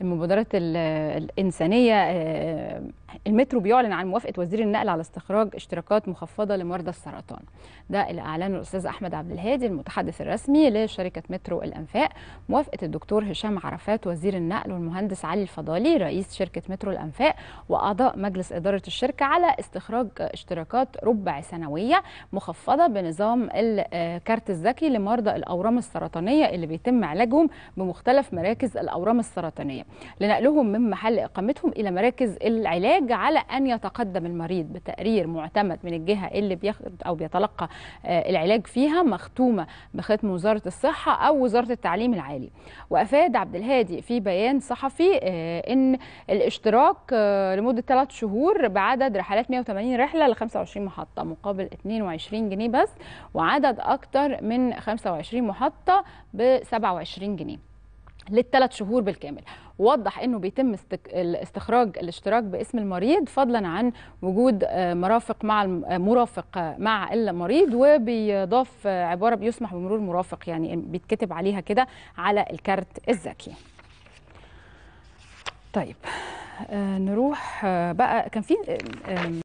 المبادرات الإنسانية آه، المترو بيعلن عن موافقة وزير النقل على استخراج اشتراكات مخفضة لمرضى السرطان ده اللي أعلنه الأستاذ أحمد عبد الهادي المتحدث الرسمي لشركة مترو الأنفاق موافقة الدكتور هشام عرفات وزير النقل والمهندس علي الفضالي رئيس شركة مترو الأنفاق وأعضاء مجلس إدارة الشركة على استخراج اشتراكات ربع سنوية مخفضة بنظام الكارت آه، الذكي لمرضى الأورام السرطانية اللي بيتم علاجهم بمختلف مراكز الأورام السرطانية لنقلهم من محل إقامتهم إلى مراكز العلاج على أن يتقدم المريض بتقرير معتمد من الجهة اللي بياخد أو بيتلقى آه، العلاج فيها مختومة بختم وزارة الصحة أو وزارة التعليم العالي وأفاد عبد الهادي في بيان صحفي آه، أن الاشتراك آه، لمدة ثلاث شهور بعدد رحلات 180 رحلة ل 25 محطة مقابل 22 جنيه بس وعدد أكتر من 25 محطة ب 27 جنيه للثلاث شهور بالكامل وضح انه بيتم استخراج الاشتراك باسم المريض فضلا عن وجود آه، مرافق مع آه، مرافق آه، مع المريض وبيضاف عباره بيسمح بمرور مرافق يعني بيتكتب عليها كده على الكارت الذكي طيب نروح بقى كان في